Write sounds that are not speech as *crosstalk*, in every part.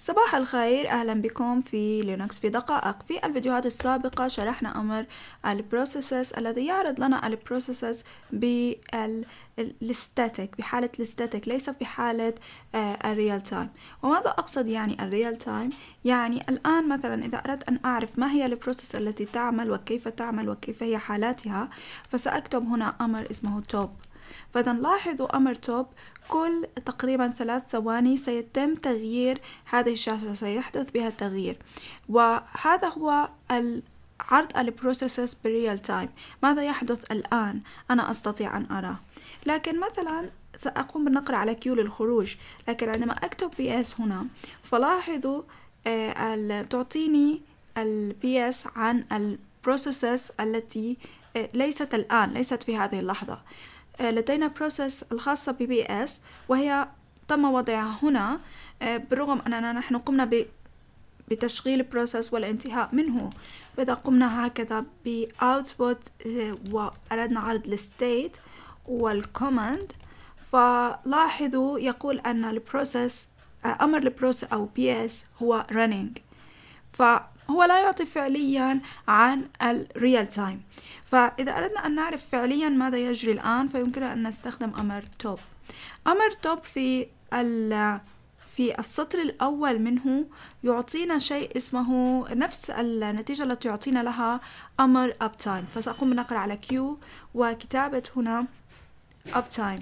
صباح الخير أهلا بكم في لينكس في دقائق في الفيديوهات السابقة شرحنا أمر البروسيسز الذي يعرض لنا البروسيسز بالستاتيك بحالة الستاتيك ليس بحالة آه، الريال تايم وماذا أقصد يعني الريال تايم؟ يعني الآن مثلا إذا أردت أن أعرف ما هي البروسيس التي تعمل وكيف تعمل وكيف هي حالاتها فسأكتب هنا أمر اسمه توب فإذا لاحظوا أمر توب كل تقريبا ثلاث ثواني سيتم تغيير هذه الشاشة سيحدث بها التغيير وهذا هو عرض البروسيسز بالريال تايم ماذا يحدث الآن أنا أستطيع أن أراه لكن مثلا سأقوم بالنقر على كيو للخروج لكن عندما أكتب بي اس هنا فلاحظوا آه، تعطيني البي اس عن البروسيسز التي آه، ليست الآن ليست في هذه اللحظة آه، لدينا بروسيس الخاصة ب اس وهي تم وضعها هنا آه، بالرغم أننا نحن قمنا بتشغيل بروسيس والانتهاء منه فإذا قمنا هكذا ب output آه، وأردنا عرض الستيت والكوماند فلاحظوا يقول أن البروسيس أمر البروسيس أو بي اس هو running ف هو لا يعطي فعليا عن الريال تايم فإذا أردنا أن نعرف فعليا ماذا يجري الآن فيمكننا أن نستخدم أمر توب أمر توب في في السطر الأول منه يعطينا شيء اسمه نفس النتيجة التي يعطينا لها أمر up time فسأقوم بنقر على Q وكتابة هنا up time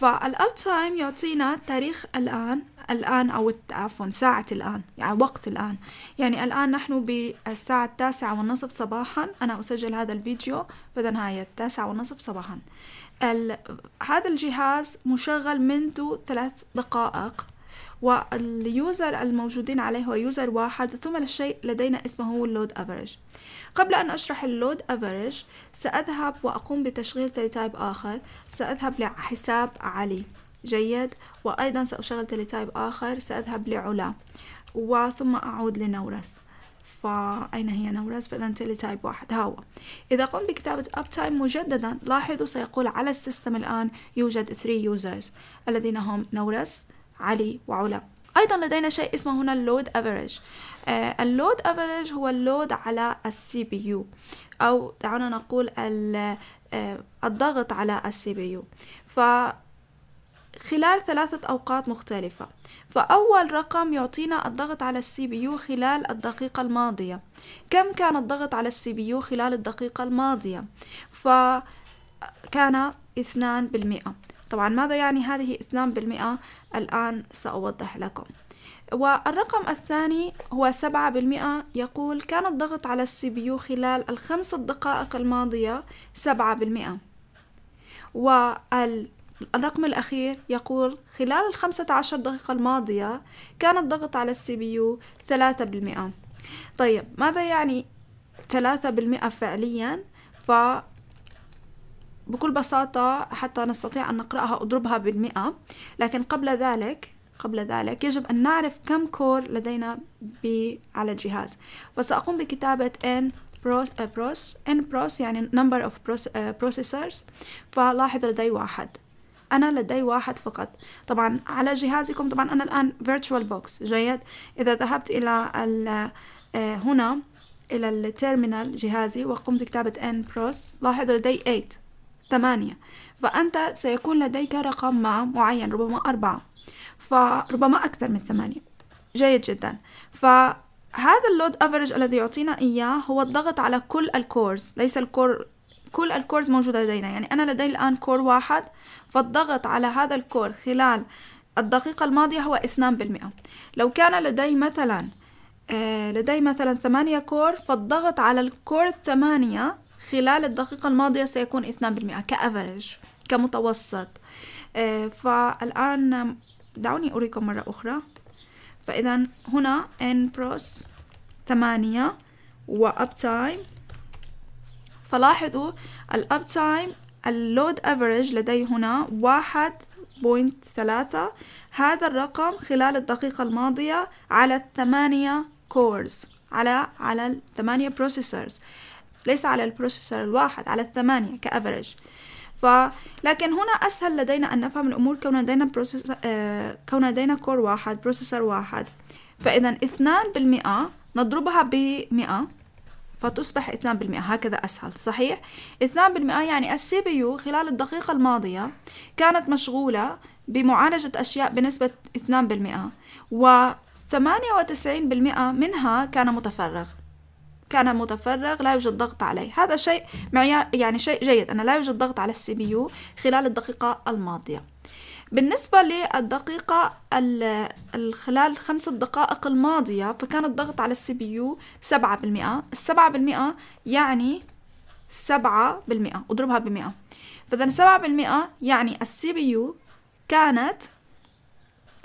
فالأب تايم يعطينا تاريخ الآن الآن أو عفوا ساعة الآن يعني وقت الآن يعني الآن نحن بالساعة التاسعة والنصف صباحا أنا أسجل هذا الفيديو بعد نهاية التاسعة والنصف صباحا هذا الجهاز مشغل منذ ثلاث دقائق واليوزر الموجودين عليه هو يوزر واحد ثم الشيء لدينا اسمه هو اللود افريج قبل ان اشرح اللود افريج ساذهب واقوم بتشغيل تايب اخر ساذهب لحساب علي جيد وأيضا سأشغل تايب آخر سأذهب لعلا وثم أعود لنورس فأين هي نورس فإذا تايب واحد هاو إذا قمت بكتابة أب تايم مجددا لاحظوا سيقول على السيستم الآن يوجد 3 يوزرز الذين هم نورس علي وعلا ايضا لدينا شيء اسمه هنا اللود افريج اللود افريج هو اللود على السي بي يو او دعونا نقول آه، الضغط على السي بي يو ف خلال ثلاثة أوقات مختلفة فأول رقم يعطينا الضغط على السي بي يو خلال الدقيقة الماضية كم كان الضغط على السي بي يو خلال الدقيقة الماضية فكان اثنان بالمئة طبعا ماذا يعني هذه اثنان بالمئة الآن سأوضح لكم والرقم الثاني هو سبعة بالمئة يقول كان الضغط على السي بي يو خلال الخمس دقائق الماضية سبعة بالمئة وال الرقم الأخير يقول خلال الخمسة عشر دقيقة الماضية كان الضغط على السي بي يو ثلاثة بالمئة طيب ماذا يعني ثلاثة بالمئة فعليا ف بكل بساطة حتى نستطيع أن نقرأها أضربها بالمئة لكن قبل ذلك قبل ذلك يجب أن نعرف كم كور لدينا على الجهاز فسأقوم بكتابة n pros, eh, n pros يعني number of eh, processors فلاحظ لدي واحد أنا لدي واحد فقط طبعا على جهازكم طبعا أنا الآن virtual box جيد إذا ذهبت إلى آه، هنا إلى التيرمينال جهازي وقمت بكتابة n بروس لاحظ لدي 8 ثمانية فأنت سيكون لديك رقم معين ربما أربعة فربما أكثر من ثمانية جيد جدا ف هذا اللود افريج الذي يعطينا اياه هو الضغط على كل الكورز ليس الكور كل الكورز موجودة لدينا يعني أنا لدي الآن كور واحد فالضغط على هذا الكور خلال الدقيقة الماضية هو 2% لو كان لدي مثلا آه لدي مثلا ثمانية كور فالضغط على الكور الثمانية خلال الدقيقة الماضية سيكون 2% كأفرج كمتوسط آه فالآن دعوني أريكم مرة أخرى فإذا هنا إن بروس ثمانية و تايم فلاحظوا الأب تايم اللود افريج لدي هنا واحد بوينت ثلاثة هذا الرقم خلال الدقيقة الماضية على الثمانية كورز على على الثمانية بروسيسورز ليس على البروسيسور الواحد على الثمانية كأفريج ف لكن هنا أسهل لدينا أن نفهم الأمور كون لدينا بروسيس... آه... كون لدينا كور واحد بروسيسور واحد فإذا اثنان بالمئة نضربها بمئة فتصبح 2% هكذا أسهل صحيح؟ 2% يعني السي بي يو خلال الدقيقة الماضية كانت مشغولة بمعالجة أشياء بنسبة 2% و 98% منها كان متفرغ كان متفرغ لا يوجد ضغط عليه هذا شيء معيار يعني شيء جيد أن لا يوجد ضغط على السي بي يو خلال الدقيقة الماضية بالنسبة للدقيقة خلال خمس دقائق الماضية فكان الضغط على السي بي يو سبعة بالمئة السبعة بالمئة يعني سبعة بالمئة اضربها بمئة فإذا سبعة بالمئة يعني السي بي يو كانت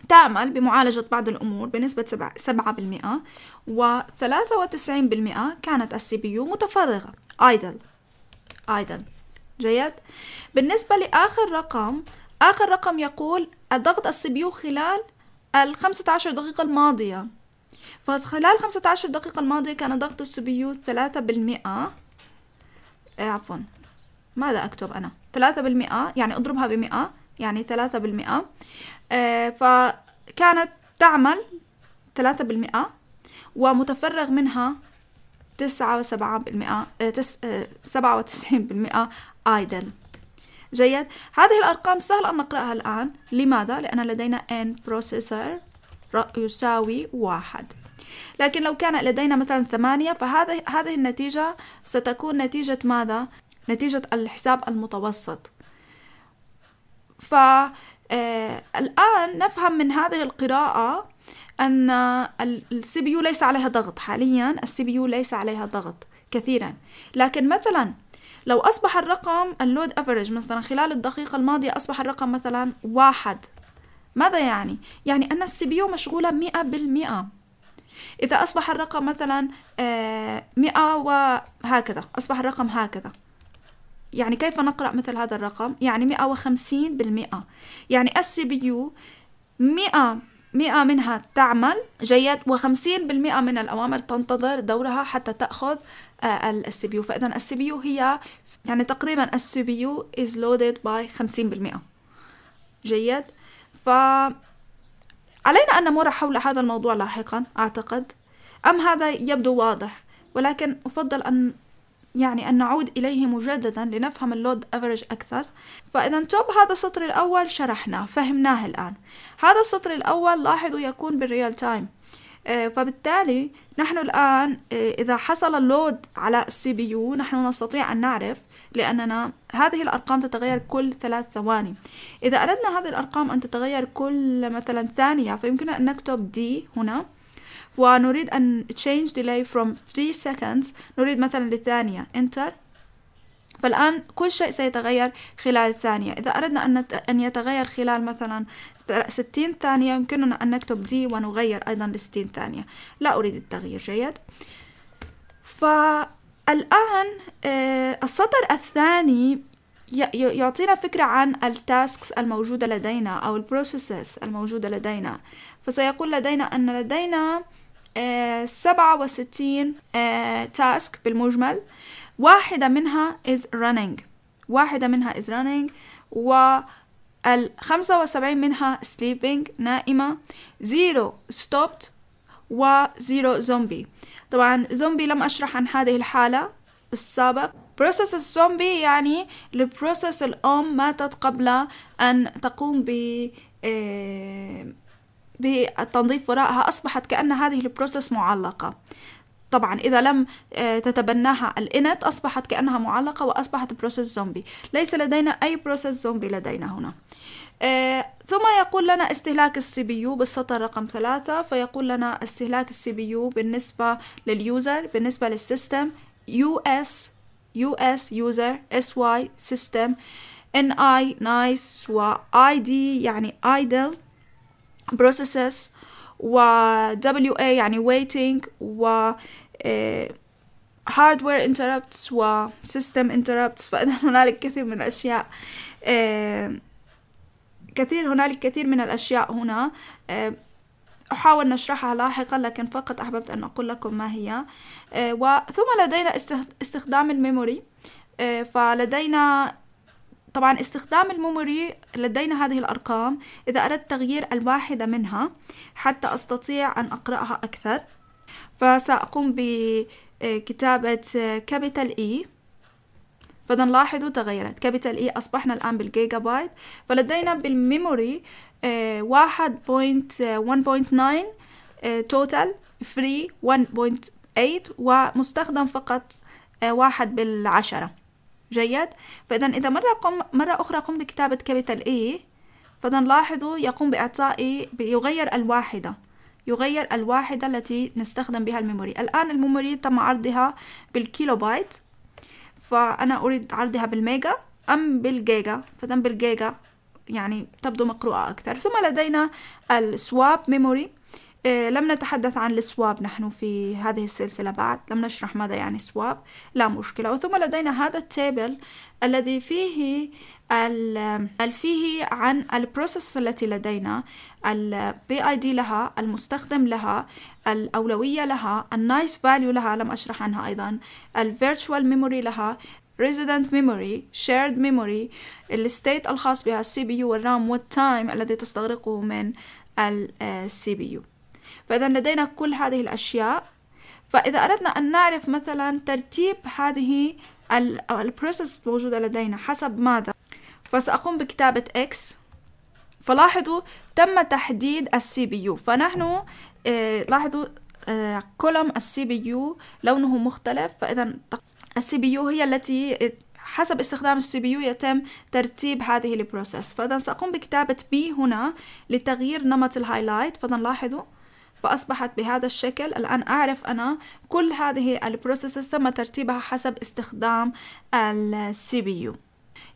تعمل بمعالجة بعض الأمور بنسبة سبعة بالمئة وثلاثة وتسعين بالمئة كانت السي بي يو متفرغة idle idle جيد بالنسبة لآخر رقم آخر رقم يقول الضغط السبيو خلال ال 15 دقيقة الماضية فخلال 15 دقيقة الماضية كان ضغط السبيو 3% آه، عفوا ماذا أكتب أنا 3% يعني أضربها ب 100 يعني 3% آه فكانت تعمل 3% ومتفرغ منها 97% 97% بالمئة آه، آه، سبعة آيدل جيد هذه الأرقام سهل أن نقرأها الآن لماذا؟ لأن لدينا n processor يساوي واحد لكن لو كان لدينا مثلا ثمانية فهذه هذه النتيجة ستكون نتيجة ماذا؟ نتيجة الحساب المتوسط فالآن آه، نفهم من هذه القراءة أن السي بي يو ليس عليها ضغط حاليا السي بي يو ليس عليها ضغط كثيرا لكن مثلا لو أصبح الرقم اللود افريج مثلا خلال الدقيقة الماضية أصبح الرقم مثلا واحد ماذا يعني؟ يعني أن السي بي يو مشغولة مئة بالمئة إذا أصبح الرقم مثلا آه، مئة وهكذا أصبح الرقم هكذا يعني كيف نقرأ مثل هذا الرقم؟ يعني مئة وخمسين بالمئة يعني السي بي يو مئة مئة منها تعمل جيد وخمسين بالمئة من الأوامر تنتظر دورها حتى تأخذ السي بي يو فاذا السي بي يو هي يعني تقريبا السي بي يو is loaded by 50% جيد ف علينا أن نمر حول هذا الموضوع لاحقا أعتقد أم هذا يبدو واضح ولكن أفضل أن يعني أن نعود إليه مجددا لنفهم اللود افريج أكثر فإذا توب هذا السطر الأول شرحناه فهمناه الآن هذا السطر الأول لاحظوا يكون بالريال تايم آه، فبالتالي نحن الآن آه، إذا حصل اللود على السي بي يو نحن نستطيع أن نعرف لأننا هذه الأرقام تتغير كل ثلاث ثواني إذا أردنا هذه الأرقام أن تتغير كل مثلا ثانية فيمكننا أن نكتب دي هنا ونريد أن change delay from 3 seconds نريد مثلا لثانية enter فالآن كل شيء سيتغير خلال ثانية إذا أردنا أن أن يتغير خلال مثلا 60 ثانية يمكننا أن نكتب دي ونغير أيضا لستين ثانية لا أريد التغيير جيد فالآن آه، السطر الثاني يعطينا فكرة عن التاسكس الموجودة لدينا أو البروسيسز الموجودة لدينا فسيقول لدينا أن لدينا آه، سبعة وستين آه، تاسك بالمجمل واحدة منها is running واحدة منها is running و ال 75 منها sleeping نائمة زيرو stopped وزيرو زومبي طبعا زومبي لم أشرح عن هذه الحالة السابق بروسس الزومبي يعني البروسس الأم ماتت قبل أن تقوم ب آه، بالتنظيف وراءها أصبحت كأن هذه البروسس معلقة طبعا إذا لم آه، تتبناها الإنت أصبحت كأنها معلقة وأصبحت بروسيس زومبي ليس لدينا أي بروسيس زومبي لدينا هنا آه، ثم يقول لنا استهلاك السي بي يو بالسطر رقم ثلاثة فيقول لنا استهلاك السي بي يو بالنسبة لليوزر بالنسبة للسيستم يو اس يو اس يوزر اس واي سيستم ان اي نايس واي دي يعني ايدل بروسيسز و WA يعني waiting و آه، hardware interrupts و system interrupts فإذا *laughs* هنالك كثير من الأشياء آه، كثير هنالك كثير من الأشياء هنا آه، أحاول نشرحها لاحقا لكن فقط أحببت أن أقول لكم ما هي وثم لدينا استخدام الميموري فلدينا طبعا استخدام الميموري لدينا هذه الأرقام إذا أردت تغيير الواحدة منها حتى أستطيع أن أقرأها أكثر فسأقوم بكتابة كابيتال إي e. فإذا لاحظوا تغيرت كابيتال إي e أصبحنا الآن بالجيجا بايت فلدينا بالميموري آه، واحد بوينت ون بوينت ناين توتال فري ون بوينت ايت ومستخدم فقط آه، واحد بالعشرة جيد فإذا إذا مرة, قم مرة أخرى قم بكتابة كابيتال اي e، فإذا لاحظوا يقوم بإعطائي e، يغير الواحدة يغير الواحدة التي نستخدم بها الميموري الآن الميموري تم عرضها بالكيلو بايت فأنا أريد عرضها بالميجا أم بالجيجا فإذا بالجيجا يعني تبدو مقروءة أكثر ثم لدينا السواب ميموري إيه، لم نتحدث عن السواب نحن في هذه السلسلة بعد لم نشرح ماذا يعني سواب لا مشكلة وثم لدينا هذا التابل الذي فيه فيه عن البروسيس التي لدينا البي اي دي لها المستخدم لها الأولوية لها النايس فاليو لها لم أشرح عنها أيضا الفيرتشوال ميموري لها resident memory shared memory الستيت الخاص بها السي بي يو والرام والتايم الذي تستغرقه من السي بي يو فإذا لدينا كل هذه الأشياء فإذا أردنا أن نعرف مثلا ترتيب هذه البروسيس الموجودة لدينا حسب ماذا فسأقوم بكتابة X فلاحظوا تم تحديد السي بي يو فنحن آه، لاحظوا آه كولوم السي بي يو لونه مختلف فإذا السي بي يو هي التي حسب استخدام السي بي يو يتم ترتيب هذه البروسيس فإذا سأقوم بكتابة B هنا لتغيير نمط الهايلايت فإذا لاحظوا فأصبحت بهذا الشكل الآن أعرف أنا كل هذه البروسيسز تم ترتيبها حسب استخدام السي بي يو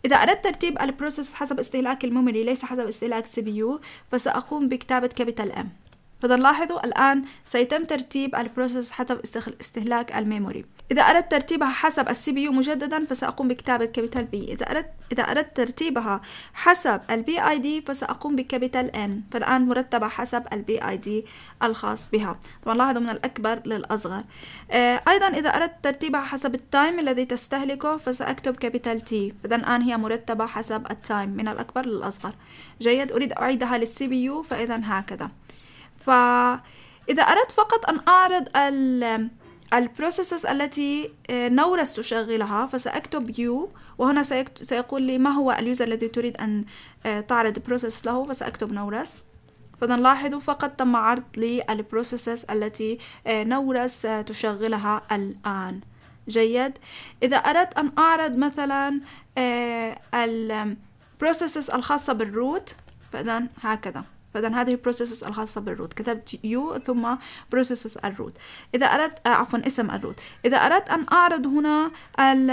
إذا أردت ترتيب البروسيس حسب استهلاك الميموري ليس حسب استهلاك سي بي يو فسأقوم بكتابة كابيتال M فتلاحظوا الآن سيتم ترتيب البروسيس حسب استهلاك الميموري إذا أردت ترتيبها حسب السي بي يو مجددا فسأقوم بكتابة كابيتال بي إذا أردت إذا أردت ترتيبها حسب البي اي دي فسأقوم بكابيتال ان فالآن مرتبة حسب البي اي دي الخاص بها طبعا لاحظوا من الأكبر للأصغر آه، أيضا إذا أردت ترتيبها حسب التايم الذي تستهلكه فسأكتب كابيتال تي إذا الآن هي مرتبة حسب التايم من الأكبر للأصغر جيد أريد أعيدها للسي بي يو فإذا هكذا فإذا أردت فقط أن أعرض البروسيسز التي آه، نورس تشغلها فسأكتب يو وهنا سيقول لي ما هو اليوزر الذي تريد أن آه، تعرض بروسيس له فسأكتب نورس فنلاحظ فقط تم عرض لي البروسيسز التي آه، نورس تشغلها الآن جيد إذا أردت أن أعرض مثلا البروسيسز الخاصة بالروت فإذا هكذا فاذا هذه البروسيسز الخاصه بالروت كتبت يو ثم بروسيسز الروت اذا اردت آه، عفوا اسم الروت اذا اردت ان اعرض هنا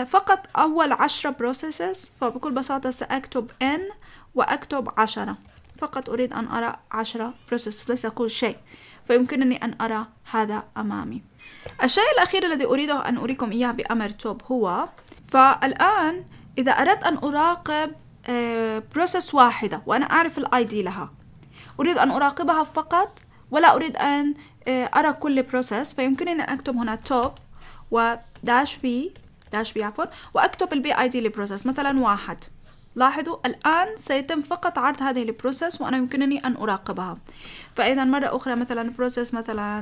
فقط اول عشرة بروسيسز فبكل بساطه ساكتب ان واكتب عشرة فقط اريد ان ارى عشرة بروسيسز ليس كل شيء فيمكنني ان ارى هذا امامي الشيء الاخير الذي اريده ان اريكم اياه بامر توب هو فالان اذا اردت ان اراقب بروسيس آه، واحدة وأنا أعرف الآي دي لها أريد أن أراقبها فقط ولا أريد أن آه، أرى كل بروسيس فيمكنني أن أكتب هنا top وداش بي داش بي عفوا وأكتب البي أي دي لبروسيس مثلا واحد لاحظوا الآن سيتم فقط عرض هذه البروسيس وأنا يمكنني أن أراقبها فإذا مرة أخرى مثلا بروسيس مثلا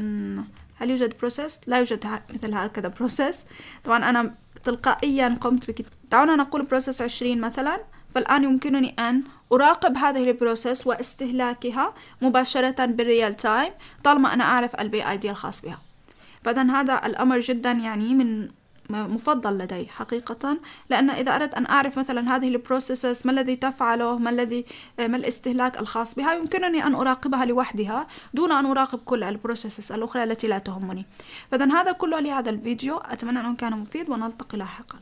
هل يوجد بروسيس؟ لا يوجد مثل هكذا بروسيس طبعا أنا تلقائيا قمت بكت... دعونا نقول بروسيس عشرين مثلا فالآن يمكنني أن أراقب هذه البروسيس واستهلاكها مباشرة بالريال تايم طالما أنا أعرف البي آي دي الخاص بها فإذا هذا الأمر جدا يعني من مفضل لدي حقيقة لأن إذا أردت أن أعرف مثلا هذه البروسيسز ما الذي تفعله ما الذي ما الاستهلاك الخاص بها يمكنني أن أراقبها لوحدها دون أن أراقب كل البروسيسز الأخرى التي لا تهمني فإذا هذا كله لهذا الفيديو أتمنى أنه كان مفيد ونلتقي لاحقا